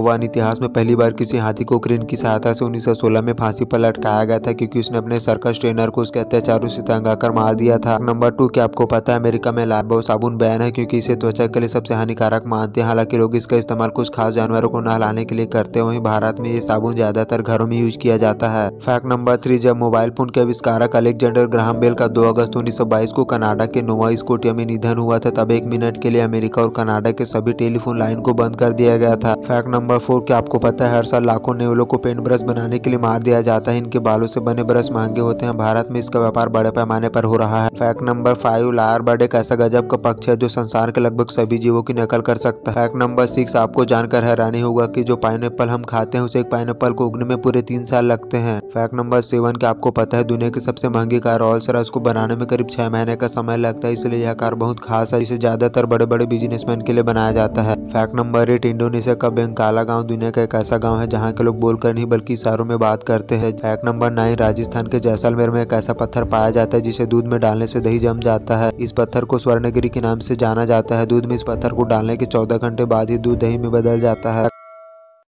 यहोवान इतिहास में पहली बार किसी हाथी को क्रेन की सहायता से 1916 में फांसी पर लटकाया गया था क्योंकि उसने अपने सर्कस ट्रेनर को उसके अत्याचारों से कर मार दिया था नंबर टू क्या आपको पता है अमेरिका में लाइब साबुन बैन है क्योंकि इसे त्वचा के लिए सबसे हानिकारक मानते हैं हालांकि लोग इसका इस्तेमाल कुछ खास जानवरों को नहलाने के लिए करते हैं वहीं भारत में ये साबुन ज्यादातर घरों में यूज किया जाता है फैक्ट नंबर थ्री जब मोबाइल फोन के आविष्कारक अलेक्जेंडर ग्राहम बेल का दो अगस्त उन्नीस को कनाडा के नोवा स्कोटिया में निधन हुआ था तब एक मिनट के लिए अमेरिका और कनाडा के सभी टेलीफोन लाइन को बंद कर दिया गया था फैक्ट नंबर नंबर फोर क्या आपको पता है हर साल लाखों नेवलों को पेंट ब्रश बनाने के लिए मार दिया जाता है इनके बालों से बने ब्रश महंगे होते हैं भारत में इसका व्यापार बड़े पैमाने पर हो रहा है fact number five lyre bird एक ऐसा गजब का पक्ष है जो संसार के लगभग सभी जीवों की नकल कर सकता है फैक्ट नंबर सिक्स आपको जानकर हैरानी होगा की जो पाइन हम खाते हैं उसे एक पाइन को उगने में पूरे तीन साल लगते हैं फैक्ट नंबर सेवन के आपको पता है दुनिया की सबसे महंगी कार रॉल्स रॉयस को बनाने में करीब छह महीने का समय लगता है इसलिए यह कार बहुत खास है इसे ज्यादातर बड़े बड़े बिजनेसमैन के लिए बनाया जाता है फैक्ट नंबर एट इंडोनेशिया का बेंकाला वाला गांव दुनिया का एक ऐसा गांव है जहां के लोग बोलकर नहीं बल्कि इशारों में बात करते हैं फैक्ट नंबर नाइन राजस्थान के जैसलमेर में एक ऐसा पत्थर पाया जाता है जिसे दूध में डालने से दही जम जाता है इस पत्थर को स्वर्णगिरी के नाम से जाना जाता है दूध में इस पत्थर को डालने के चौदह घंटे बाद ही दूध दही में बदल जाता है